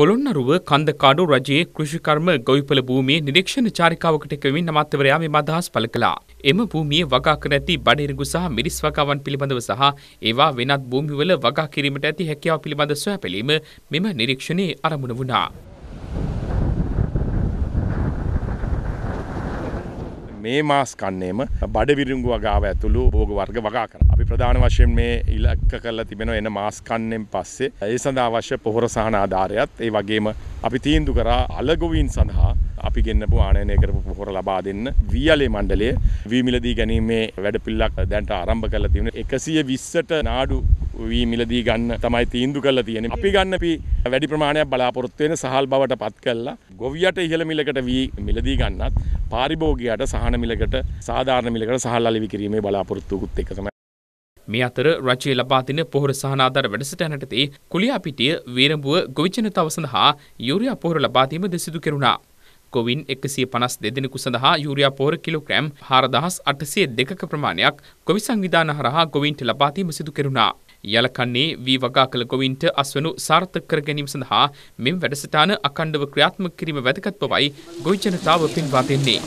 පොළොන්නරුව කන්දකාඩු රජයේ කෘෂිකර්ම ගොවිපළ භූමියේ නිරීක්ෂණ චාරිකාවකට එක්වමින් අමාත්‍යවරයා මේ අදහස් පළ කළා. එම භූමියේ වගා කර ඇති බඩිරගු සහ මිරිස් වගාවන් පිළිබඳව සහ ඒවා වෙනත් භූමිවල වගා කිරීමට ඇති හැකියාව පිළිබඳ සොයාපැලීම මෙම නිරීක්ෂණයේ අරමුණ වුණා. මේ මාස් කන්නේම බඩ විරිංගු වගාව ඇතුළු භෝග වර්ග වගා කරනවා. ප්‍රධාන වශයෙන් මේ ඉලක්ක කරලා තිබෙන එන මාස්කන්නෙන් පස්සේ ඒ සඳහා අවශ්‍ය පොහොර සහන ආධාරයත් ඒ වගේම අපි තීන්දු කරා අලගොවීන් සඳහා අපි ගෙන්නපු ආනයනය කරපු පොහොර ලබා දෙන්න වීයලේ මණ්ඩලය වීමිලදී ගැනීමේ වැඩපිල්ලක් දැන්ට ආරම්භ කරලා තියෙන එකසිය විස්සට නාඩු වී මිලදී ගන්න තමයි තීන්දු කල්ලා තියෙන අපි ගන්නපි වැඩි ප්‍රමාණයක් බලාපොරොත්වෙන සහල් බවට පත් කල්ලා ගොවියට ඉහළ මිලකට වී මිලදී ගන්නත් පාරිභෝගයට සහන මිලකට සාධාරණ මිලකට සහල් අලිවි කිරීමේ බලාපොරොත්තුකුත් එකතම මේ අතර රජය ලබාතින පොහොර සහනාධාර වැඩසටැනටතේ කුලියාපිටිය වීරඹුව ගොවිචනතාව සඳහා යුරයා පොහොර ලබාදීම දෙසිදු කෙරුණා. කොවින් එකසිය පනස් දෙදෙනෙකු සඳහා යුරයා පෝර කිලෝග්‍රෑම් හාරදහස් අටසය දෙකක ප්‍රමාණයක් කොවි සංවිධාන හරහා ගොවින්ට ලබාදීම සිදු කෙරුණා. යලකන්නේ වී වගා කළ ගොවින්ට අස්වනු සාර්ථක කර ගැනීම සඳහා මෙම වැඩසටාන අකණ්ඩව ක්‍රියාත්මක කිරීම වැදගත් බවයි ගොවිජනතාව පින්වා දෙන්නේ.